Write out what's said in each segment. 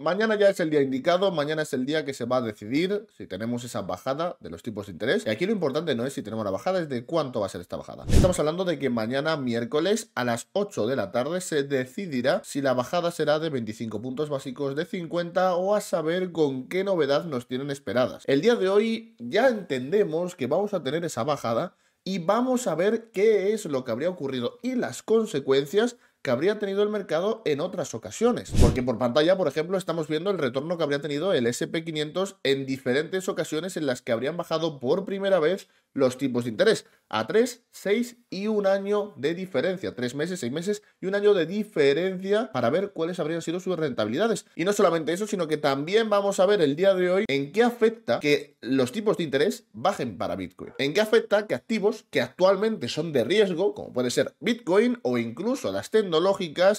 Mañana ya es el día indicado, mañana es el día que se va a decidir si tenemos esa bajada de los tipos de interés. Y aquí lo importante no es si tenemos la bajada, es de cuánto va a ser esta bajada. Estamos hablando de que mañana miércoles a las 8 de la tarde se decidirá si la bajada será de 25 puntos básicos de 50 o a saber con qué novedad nos tienen esperadas. El día de hoy ya entendemos que vamos a tener esa bajada y vamos a ver qué es lo que habría ocurrido y las consecuencias que habría tenido el mercado en otras ocasiones. Porque por pantalla, por ejemplo, estamos viendo el retorno que habría tenido el SP500 en diferentes ocasiones en las que habrían bajado por primera vez los tipos de interés a 3, 6 y un año de diferencia. 3 meses, 6 meses y un año de diferencia para ver cuáles habrían sido sus rentabilidades. Y no solamente eso, sino que también vamos a ver el día de hoy en qué afecta que los tipos de interés bajen para Bitcoin. En qué afecta que activos que actualmente son de riesgo, como puede ser Bitcoin o incluso las tecnologías,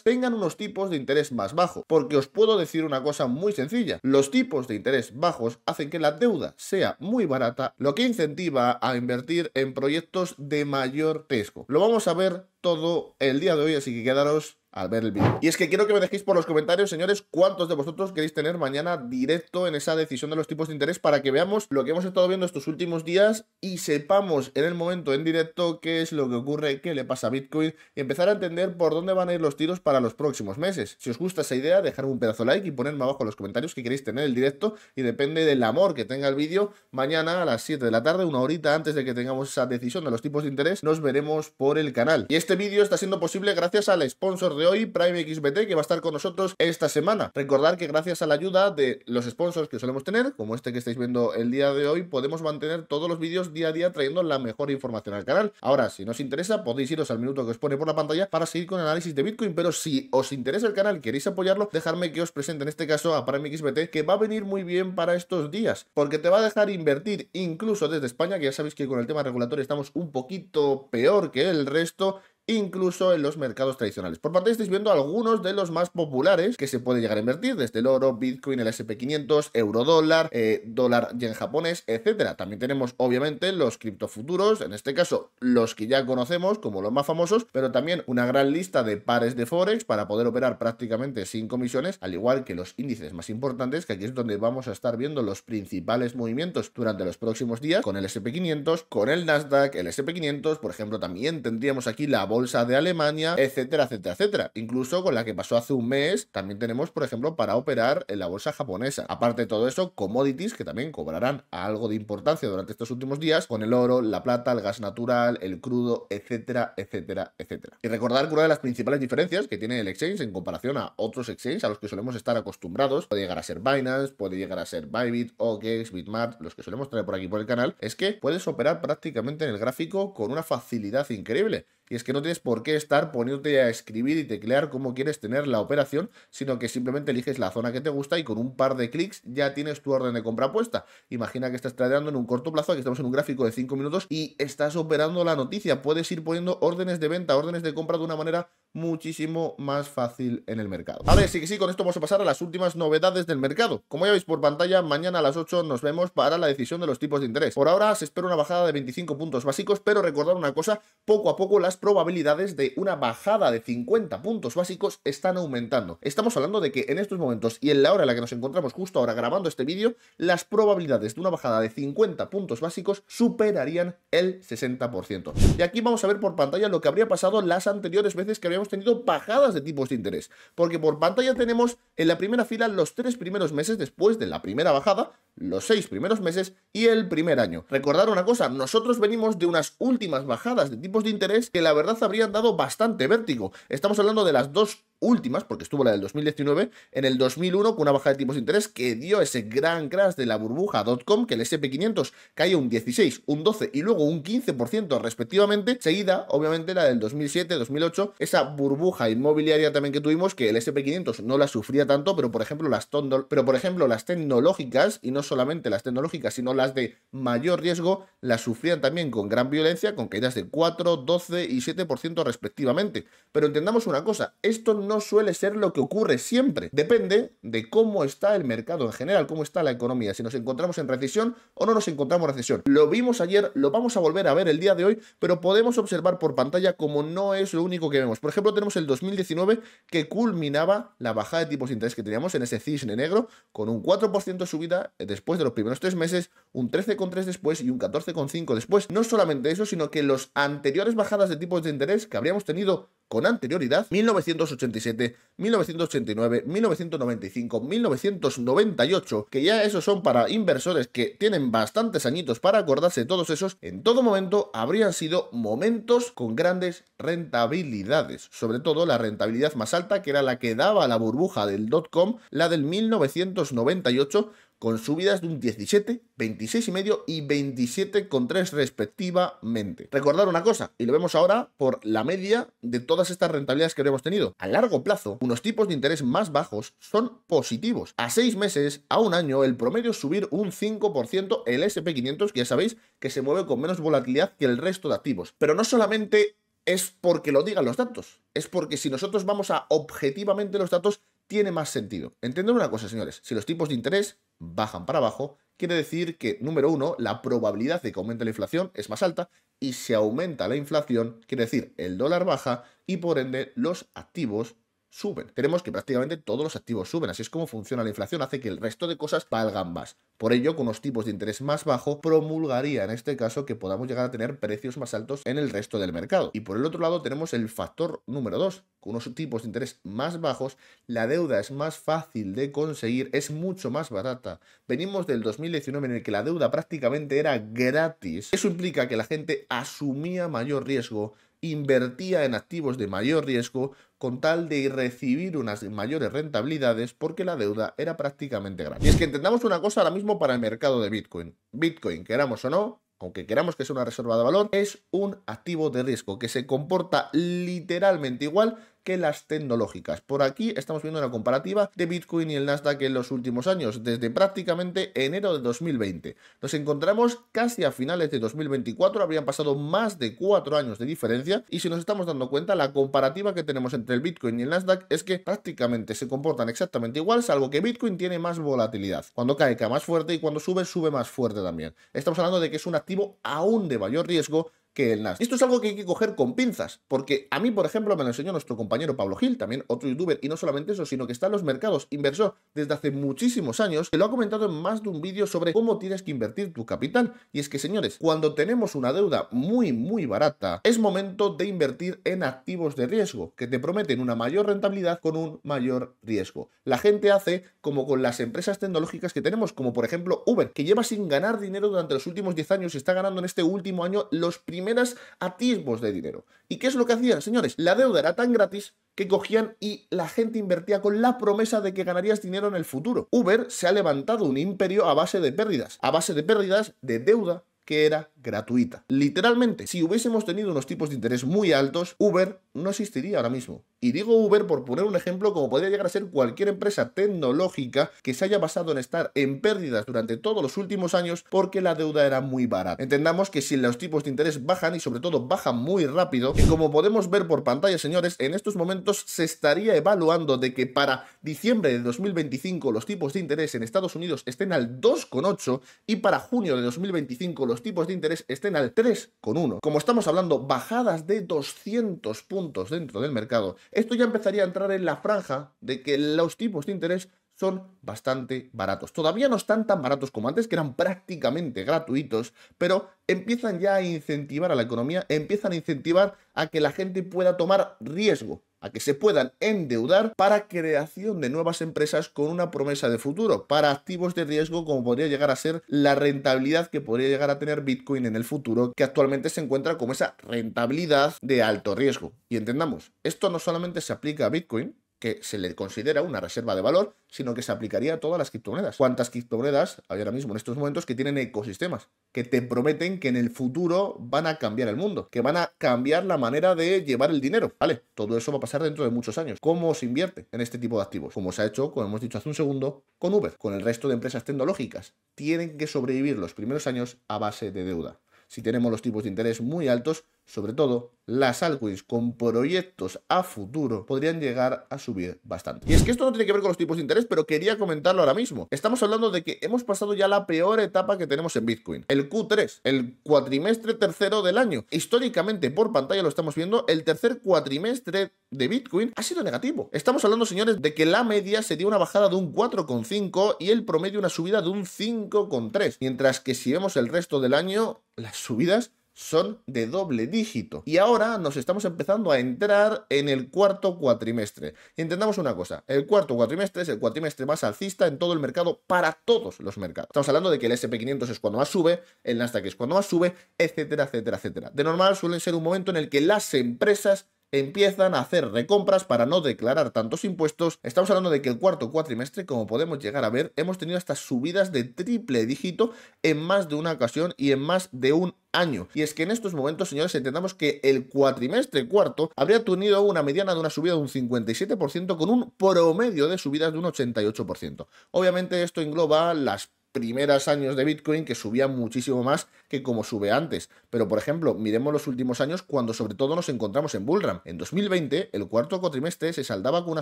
tengan unos tipos de interés más bajos, porque os puedo decir una cosa muy sencilla, los tipos de interés bajos hacen que la deuda sea muy barata, lo que incentiva a invertir en proyectos de mayor riesgo. Lo vamos a ver todo el día de hoy, así que quedaros al ver el vídeo. Y es que quiero que me dejéis por los comentarios, señores, cuántos de vosotros queréis tener mañana directo en esa decisión de los tipos de interés para que veamos lo que hemos estado viendo estos últimos días y sepamos en el momento en directo qué es lo que ocurre, qué le pasa a Bitcoin y empezar a entender por dónde van a ir los tiros para los próximos meses. Si os gusta esa idea, dejadme un pedazo de like y ponerme abajo en los comentarios que queréis tener el directo y depende del amor que tenga el vídeo, mañana a las 7 de la tarde, una horita antes de que tengamos esa decisión de los tipos de interés, nos veremos por el canal. Y este vídeo está siendo posible gracias al sponsor de hoy, Prime XBT, que va a estar con nosotros esta semana. Recordar que gracias a la ayuda de los sponsors que solemos tener, como este que estáis viendo el día de hoy, podemos mantener todos los vídeos día a día trayendo la mejor información al canal. Ahora, si nos interesa, podéis iros al minuto que os pone por la pantalla para seguir con análisis de Bitcoin, pero si os interesa el canal, queréis apoyarlo, dejadme que os presente en este caso a Prime XBT, que va a venir muy bien para estos días, porque te va a dejar invertir incluso desde España, que ya sabéis que con el tema regulatorio estamos un poquito peor que el resto incluso en los mercados tradicionales. Por parte estáis viendo algunos de los más populares que se puede llegar a invertir, desde el oro, Bitcoin, el SP500, euro dólar eh, dólar yen japonés, etcétera. También tenemos obviamente los criptofuturos, en este caso los que ya conocemos como los más famosos, pero también una gran lista de pares de forex para poder operar prácticamente sin comisiones, al igual que los índices más importantes, que aquí es donde vamos a estar viendo los principales movimientos durante los próximos días con el SP500, con el Nasdaq, el SP500, por ejemplo, también tendríamos aquí la bolsa de Alemania, etcétera, etcétera, etcétera. Incluso con la que pasó hace un mes, también tenemos, por ejemplo, para operar en la bolsa japonesa. Aparte de todo eso, commodities que también cobrarán algo de importancia durante estos últimos días, con el oro, la plata, el gas natural, el crudo, etcétera, etcétera, etcétera. Y recordar que una de las principales diferencias que tiene el exchange en comparación a otros exchanges a los que solemos estar acostumbrados, puede llegar a ser Binance, puede llegar a ser Bybit, OKEx, Bitmart, los que solemos traer por aquí por el canal, es que puedes operar prácticamente en el gráfico con una facilidad increíble. Y es que no tienes por qué estar poniéndote a escribir y teclear cómo quieres tener la operación, sino que simplemente eliges la zona que te gusta y con un par de clics ya tienes tu orden de compra puesta. Imagina que estás tradeando en un corto plazo, aquí estamos en un gráfico de 5 minutos y estás operando la noticia. Puedes ir poniendo órdenes de venta, órdenes de compra de una manera muchísimo más fácil en el mercado. A ver, sí que sí, con esto vamos a pasar a las últimas novedades del mercado. Como ya veis por pantalla, mañana a las 8 nos vemos para la decisión de los tipos de interés. Por ahora se espera una bajada de 25 puntos básicos, pero recordad una cosa, poco a poco las probabilidades de una bajada de 50 puntos básicos están aumentando. Estamos hablando de que en estos momentos y en la hora en la que nos encontramos justo ahora grabando este vídeo, las probabilidades de una bajada de 50 puntos básicos superarían el 60%. Y aquí vamos a ver por pantalla lo que habría pasado las anteriores veces que habíamos tenido bajadas de tipos de este interés. Porque por pantalla tenemos en la primera fila los tres primeros meses después de la primera bajada, los seis primeros meses y el primer año. Recordar una cosa, nosotros venimos de unas últimas bajadas de tipos de interés que la verdad habrían dado bastante vértigo. Estamos hablando de las dos últimas, porque estuvo la del 2019, en el 2001 con una baja de tipos de interés que dio ese gran crash de la burbuja dotcom, que el SP500 cayó un 16, un 12 y luego un 15% respectivamente, seguida obviamente la del 2007, 2008, esa burbuja inmobiliaria también que tuvimos, que el SP500 no la sufría tanto, pero por ejemplo las, pero, por ejemplo, las tecnológicas, y no solamente las tecnológicas, sino las de mayor riesgo, las sufrían también con gran violencia, con caídas de 4, 12 y 7% respectivamente. Pero entendamos una cosa, esto no no suele ser lo que ocurre siempre. Depende de cómo está el mercado en general, cómo está la economía, si nos encontramos en recesión o no nos encontramos en recesión. Lo vimos ayer, lo vamos a volver a ver el día de hoy, pero podemos observar por pantalla como no es lo único que vemos. Por ejemplo, tenemos el 2019 que culminaba la bajada de tipos de interés que teníamos en ese cisne negro con un 4% de subida después de los primeros tres meses, un 13,3 después y un 14,5 después. No solamente eso, sino que los anteriores bajadas de tipos de interés que habríamos tenido con anterioridad 1987, 1989, 1995, 1998, que ya esos son para inversores que tienen bastantes añitos para acordarse todos esos, en todo momento habrían sido momentos con grandes rentabilidades, sobre todo la rentabilidad más alta que era la que daba la burbuja del dot-com, la del 1998, con subidas de un 17, 26,5 y 27,3 respectivamente. Recordar una cosa, y lo vemos ahora por la media de todas estas rentabilidades que hemos tenido. A largo plazo, unos tipos de interés más bajos son positivos. A seis meses, a un año, el promedio es subir un 5% el SP500, que ya sabéis que se mueve con menos volatilidad que el resto de activos. Pero no solamente es porque lo digan los datos, es porque si nosotros vamos a objetivamente los datos, tiene más sentido. Entender una cosa, señores, si los tipos de interés bajan para abajo, quiere decir que, número uno, la probabilidad de que aumente la inflación es más alta y si aumenta la inflación, quiere decir el dólar baja y por ende los activos suben. Tenemos que prácticamente todos los activos suben, así es como funciona la inflación, hace que el resto de cosas valgan más. Por ello, con los tipos de interés más bajos promulgaría en este caso que podamos llegar a tener precios más altos en el resto del mercado. Y por el otro lado tenemos el factor número 2. Con unos tipos de interés más bajos, la deuda es más fácil de conseguir, es mucho más barata. Venimos del 2019 en el que la deuda prácticamente era gratis. Eso implica que la gente asumía mayor riesgo invertía en activos de mayor riesgo con tal de recibir unas mayores rentabilidades porque la deuda era prácticamente grande. Y es que entendamos una cosa ahora mismo para el mercado de Bitcoin. Bitcoin, queramos o no, aunque queramos que sea una reserva de valor, es un activo de riesgo que se comporta literalmente igual que las tecnológicas. Por aquí estamos viendo una comparativa de Bitcoin y el Nasdaq en los últimos años, desde prácticamente enero de 2020. Nos encontramos casi a finales de 2024, habrían pasado más de cuatro años de diferencia y si nos estamos dando cuenta, la comparativa que tenemos entre el Bitcoin y el Nasdaq es que prácticamente se comportan exactamente igual, salvo que Bitcoin tiene más volatilidad. Cuando cae, cae más fuerte y cuando sube, sube más fuerte también. Estamos hablando de que es un activo aún de mayor riesgo que el NAS. Esto es algo que hay que coger con pinzas, porque a mí, por ejemplo, me lo enseñó nuestro compañero Pablo Gil, también otro youtuber, y no solamente eso, sino que está en los mercados inversor desde hace muchísimos años, que lo ha comentado en más de un vídeo sobre cómo tienes que invertir tu capital. Y es que, señores, cuando tenemos una deuda muy, muy barata, es momento de invertir en activos de riesgo, que te prometen una mayor rentabilidad con un mayor riesgo. La gente hace como con las empresas tecnológicas que tenemos, como por ejemplo Uber, que lleva sin ganar dinero durante los últimos 10 años y está ganando en este último año los primeros a atisbos de dinero. ¿Y qué es lo que hacían, señores? La deuda era tan gratis que cogían y la gente invertía con la promesa de que ganarías dinero en el futuro. Uber se ha levantado un imperio a base de pérdidas, a base de pérdidas de deuda que era gratuita. Literalmente, si hubiésemos tenido unos tipos de interés muy altos, Uber no existiría ahora mismo. Y digo Uber por poner un ejemplo como podría llegar a ser cualquier empresa tecnológica que se haya basado en estar en pérdidas durante todos los últimos años porque la deuda era muy barata. Entendamos que si los tipos de interés bajan y sobre todo bajan muy rápido, y como podemos ver por pantalla señores, en estos momentos se estaría evaluando de que para diciembre de 2025 los tipos de interés en Estados Unidos estén al 2,8 y para junio de 2025 los tipos de interés estén al 3,1. Como estamos hablando, bajadas de 200 puntos dentro del mercado, esto ya empezaría a entrar en la franja de que los tipos de interés son bastante baratos. Todavía no están tan baratos como antes, que eran prácticamente gratuitos, pero empiezan ya a incentivar a la economía, empiezan a incentivar a que la gente pueda tomar riesgo a que se puedan endeudar para creación de nuevas empresas con una promesa de futuro, para activos de riesgo como podría llegar a ser la rentabilidad que podría llegar a tener Bitcoin en el futuro, que actualmente se encuentra como esa rentabilidad de alto riesgo. Y entendamos, esto no solamente se aplica a Bitcoin, que se le considera una reserva de valor, sino que se aplicaría a todas las criptomonedas. ¿Cuántas criptomonedas hay ahora mismo en estos momentos que tienen ecosistemas? Que te prometen que en el futuro van a cambiar el mundo, que van a cambiar la manera de llevar el dinero, ¿vale? Todo eso va a pasar dentro de muchos años. ¿Cómo se invierte en este tipo de activos? Como se ha hecho, como hemos dicho hace un segundo, con Uber, con el resto de empresas tecnológicas. Tienen que sobrevivir los primeros años a base de deuda. Si tenemos los tipos de interés muy altos, sobre todo, las altcoins con proyectos a futuro podrían llegar a subir bastante. Y es que esto no tiene que ver con los tipos de interés, pero quería comentarlo ahora mismo. Estamos hablando de que hemos pasado ya la peor etapa que tenemos en Bitcoin, el Q3, el cuatrimestre tercero del año. Históricamente, por pantalla lo estamos viendo, el tercer cuatrimestre de Bitcoin ha sido negativo. Estamos hablando, señores, de que la media se dio una bajada de un 4,5 y el promedio una subida de un 5,3, mientras que si vemos el resto del año, las subidas son de doble dígito. Y ahora nos estamos empezando a entrar en el cuarto cuatrimestre. Entendamos una cosa, el cuarto cuatrimestre es el cuatrimestre más alcista en todo el mercado para todos los mercados. Estamos hablando de que el SP500 es cuando más sube, el Nasdaq es cuando más sube, etcétera, etcétera, etcétera. De normal suelen ser un momento en el que las empresas empiezan a hacer recompras para no declarar tantos impuestos. Estamos hablando de que el cuarto cuatrimestre, como podemos llegar a ver, hemos tenido estas subidas de triple dígito en más de una ocasión y en más de un año. Y es que en estos momentos, señores, entendamos que el cuatrimestre cuarto habría tenido una mediana de una subida de un 57% con un promedio de subidas de un 88%. Obviamente esto engloba las primeros años de Bitcoin que subía muchísimo más que como sube antes. Pero por ejemplo, miremos los últimos años cuando sobre todo nos encontramos en Bullram. En 2020, el cuarto cuatrimestre se saldaba con una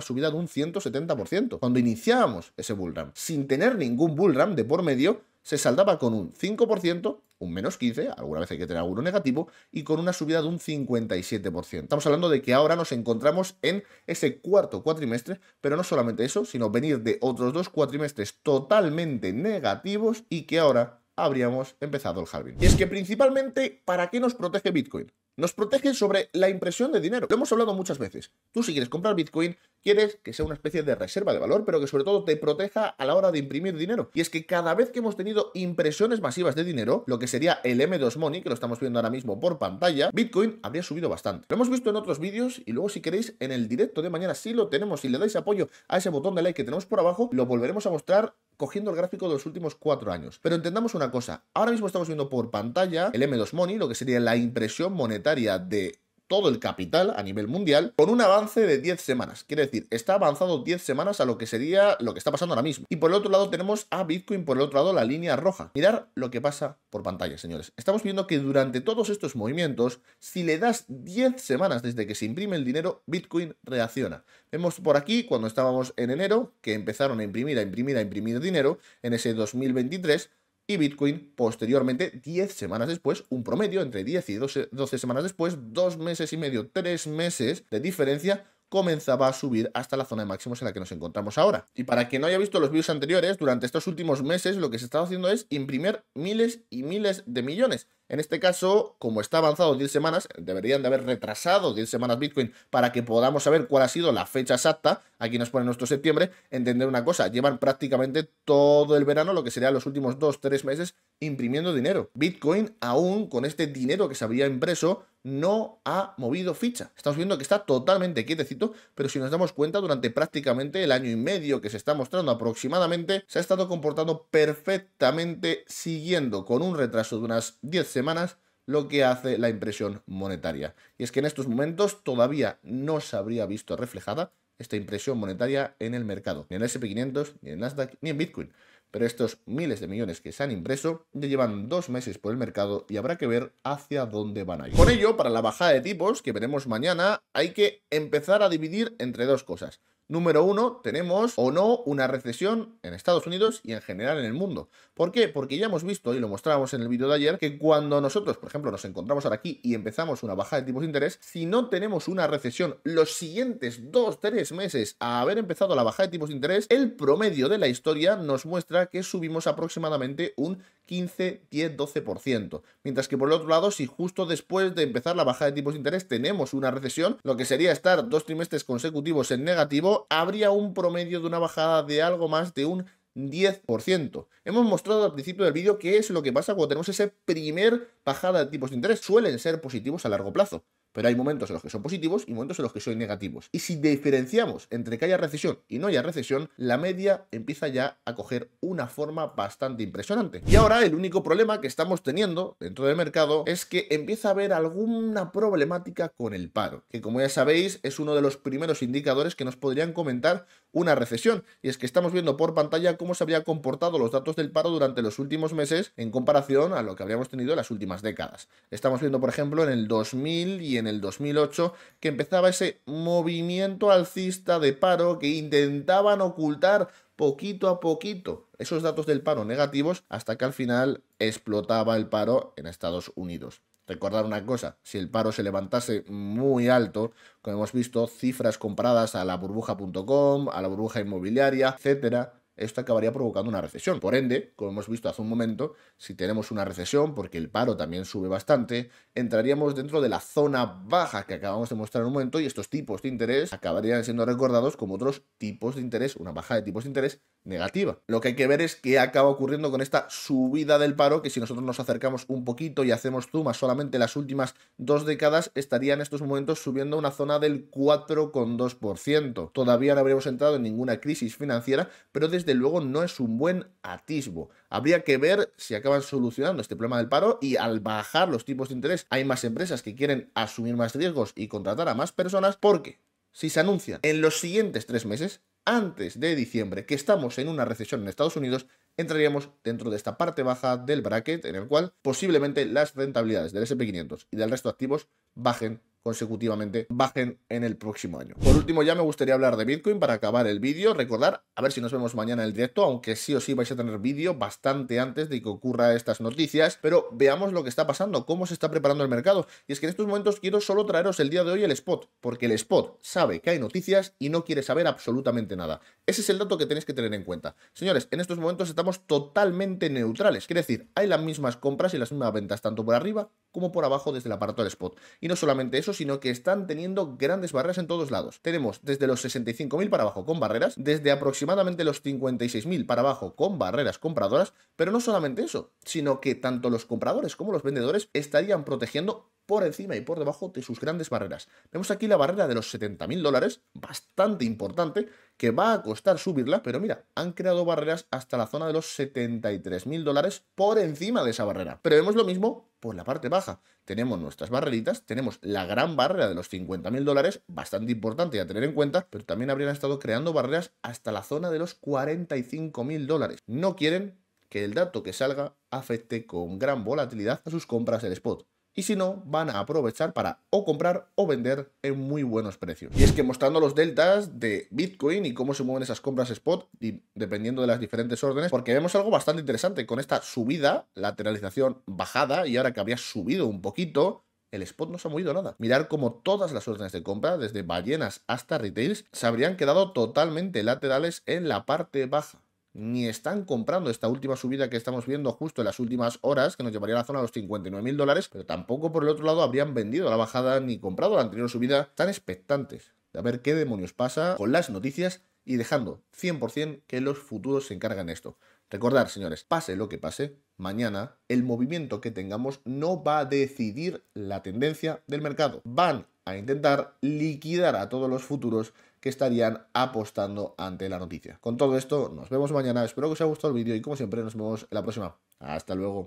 subida de un 170%, cuando iniciábamos ese Bullram, sin tener ningún Bullram de por medio se saldaba con un 5%, un menos 15%, alguna vez hay que tener alguno negativo, y con una subida de un 57%. Estamos hablando de que ahora nos encontramos en ese cuarto cuatrimestre, pero no solamente eso, sino venir de otros dos cuatrimestres totalmente negativos y que ahora habríamos empezado el halving. Y es que principalmente, ¿para qué nos protege Bitcoin? Nos protege sobre la impresión de dinero. Lo hemos hablado muchas veces. Tú si quieres comprar Bitcoin, quieres que sea una especie de reserva de valor, pero que sobre todo te proteja a la hora de imprimir dinero. Y es que cada vez que hemos tenido impresiones masivas de dinero, lo que sería el M2 Money, que lo estamos viendo ahora mismo por pantalla, Bitcoin habría subido bastante. Lo hemos visto en otros vídeos y luego si queréis en el directo de mañana, si lo tenemos, si le dais apoyo a ese botón de like que tenemos por abajo, lo volveremos a mostrar cogiendo el gráfico de los últimos cuatro años. Pero entendamos una cosa, ahora mismo estamos viendo por pantalla el M2 Money, lo que sería la impresión monetaria de todo el capital a nivel mundial con un avance de 10 semanas. Quiere decir, está avanzado 10 semanas a lo que sería lo que está pasando ahora mismo. Y por el otro lado tenemos a Bitcoin, por el otro lado la línea roja. Mirar lo que pasa por pantalla, señores. Estamos viendo que durante todos estos movimientos, si le das 10 semanas desde que se imprime el dinero, Bitcoin reacciona. Vemos por aquí cuando estábamos en enero, que empezaron a imprimir, a imprimir, a imprimir dinero en ese 2023 y Bitcoin posteriormente 10 semanas después, un promedio entre 10 y 12, semanas después, dos meses y medio, tres meses de diferencia comenzaba a subir hasta la zona de máximos en la que nos encontramos ahora. Y para quien no haya visto los vídeos anteriores, durante estos últimos meses lo que se está haciendo es imprimir miles y miles de millones. En este caso, como está avanzado 10 semanas, deberían de haber retrasado 10 semanas Bitcoin para que podamos saber cuál ha sido la fecha exacta. Aquí nos pone nuestro septiembre. Entender una cosa, llevan prácticamente todo el verano, lo que serían los últimos 2-3 meses, imprimiendo dinero. Bitcoin aún con este dinero que se había impreso no ha movido ficha. Estamos viendo que está totalmente quietecito, pero si nos damos cuenta, durante prácticamente el año y medio que se está mostrando aproximadamente, se ha estado comportando perfectamente siguiendo con un retraso de unas 10 semanas semanas lo que hace la impresión monetaria. Y es que en estos momentos todavía no se habría visto reflejada esta impresión monetaria en el mercado, ni en el SP500, ni en Nasdaq, ni en Bitcoin. Pero estos miles de millones que se han impreso ya llevan dos meses por el mercado y habrá que ver hacia dónde van a ir. Con ello, para la bajada de tipos que veremos mañana, hay que empezar a dividir entre dos cosas. Número uno, tenemos o no una recesión en Estados Unidos y en general en el mundo. ¿Por qué? Porque ya hemos visto, y lo mostramos en el vídeo de ayer, que cuando nosotros, por ejemplo, nos encontramos ahora aquí y empezamos una baja de tipos de interés, si no tenemos una recesión los siguientes 2-3 meses a haber empezado la baja de tipos de interés, el promedio de la historia nos muestra que subimos aproximadamente un 15, 10, 12%. Mientras que por el otro lado, si justo después de empezar la bajada de tipos de interés tenemos una recesión, lo que sería estar dos trimestres consecutivos en negativo, habría un promedio de una bajada de algo más de un 10%. Hemos mostrado al principio del vídeo qué es lo que pasa cuando tenemos ese primer bajada de tipos de interés. Suelen ser positivos a largo plazo. Pero hay momentos en los que son positivos y momentos en los que son negativos. Y si diferenciamos entre que haya recesión y no haya recesión, la media empieza ya a coger una forma bastante impresionante. Y ahora el único problema que estamos teniendo dentro del mercado es que empieza a haber alguna problemática con el paro, que como ya sabéis es uno de los primeros indicadores que nos podrían comentar una recesión. Y es que estamos viendo por pantalla cómo se había comportado los datos del paro durante los últimos meses en comparación a lo que habíamos tenido en las últimas décadas. Estamos viendo, por ejemplo, en el 2000 y en en el 2008, que empezaba ese movimiento alcista de paro que intentaban ocultar poquito a poquito esos datos del paro negativos hasta que al final explotaba el paro en Estados Unidos. Recordar una cosa, si el paro se levantase muy alto, como hemos visto, cifras comparadas a la burbuja.com, a la burbuja inmobiliaria, etcétera, esto acabaría provocando una recesión. Por ende, como hemos visto hace un momento, si tenemos una recesión, porque el paro también sube bastante, entraríamos dentro de la zona baja que acabamos de mostrar en un momento y estos tipos de interés acabarían siendo recordados como otros tipos de interés, una baja de tipos de interés negativa. Lo que hay que ver es qué acaba ocurriendo con esta subida del paro, que si nosotros nos acercamos un poquito y hacemos zoom solamente las últimas dos décadas, estaría en estos momentos subiendo una zona del 4,2%. Todavía no habríamos entrado en ninguna crisis financiera, pero desde luego no es un buen atisbo. Habría que ver si acaban solucionando este problema del paro y al bajar los tipos de interés hay más empresas que quieren asumir más riesgos y contratar a más personas porque si se anuncian en los siguientes tres meses antes de diciembre, que estamos en una recesión en Estados Unidos, entraríamos dentro de esta parte baja del bracket en el cual posiblemente las rentabilidades del SP500 y del resto de activos bajen consecutivamente bajen en el próximo año. Por último ya me gustaría hablar de Bitcoin para acabar el vídeo, recordar, a ver si nos vemos mañana en el directo, aunque sí o sí vais a tener vídeo bastante antes de que ocurra estas noticias, pero veamos lo que está pasando, cómo se está preparando el mercado, y es que en estos momentos quiero solo traeros el día de hoy el spot, porque el spot sabe que hay noticias y no quiere saber absolutamente nada. Ese es el dato que tenéis que tener en cuenta. Señores, en estos momentos estamos totalmente neutrales, quiere decir, hay las mismas compras y las mismas ventas tanto por arriba como por abajo desde el aparato del spot. Y no solamente eso, sino que están teniendo grandes barreras en todos lados. Tenemos desde los 65.000 para abajo con barreras, desde aproximadamente los 56.000 para abajo con barreras compradoras, pero no solamente eso, sino que tanto los compradores como los vendedores estarían protegiendo por encima y por debajo de sus grandes barreras. Vemos aquí la barrera de los 70.000 dólares, bastante importante, que va a costar subirla, pero mira, han creado barreras hasta la zona de los 73.000 dólares por encima de esa barrera. Pero vemos lo mismo por la parte baja. Tenemos nuestras barreritas, tenemos la gran barrera de los 50.000 dólares, bastante importante a tener en cuenta, pero también habrían estado creando barreras hasta la zona de los 45.000 dólares. No quieren que el dato que salga afecte con gran volatilidad a sus compras del spot y si no, van a aprovechar para o comprar o vender en muy buenos precios. Y es que mostrando los deltas de Bitcoin y cómo se mueven esas compras spot, dependiendo de las diferentes órdenes, porque vemos algo bastante interesante con esta subida, lateralización bajada, y ahora que había subido un poquito, el spot no se ha movido nada. Mirar cómo todas las órdenes de compra, desde ballenas hasta retails, se habrían quedado totalmente laterales en la parte baja ni están comprando esta última subida que estamos viendo justo en las últimas horas, que nos llevaría a la zona de los 59 mil dólares, pero tampoco por el otro lado habrían vendido la bajada ni comprado la anterior subida tan expectantes. A ver qué demonios pasa con las noticias y dejando 100% que los futuros se encargan esto. Recordar, señores, pase lo que pase, mañana el movimiento que tengamos no va a decidir la tendencia del mercado. Van a intentar liquidar a todos los futuros que estarían apostando ante la noticia. Con todo esto, nos vemos mañana, espero que os haya gustado el vídeo y como siempre nos vemos en la próxima. Hasta luego.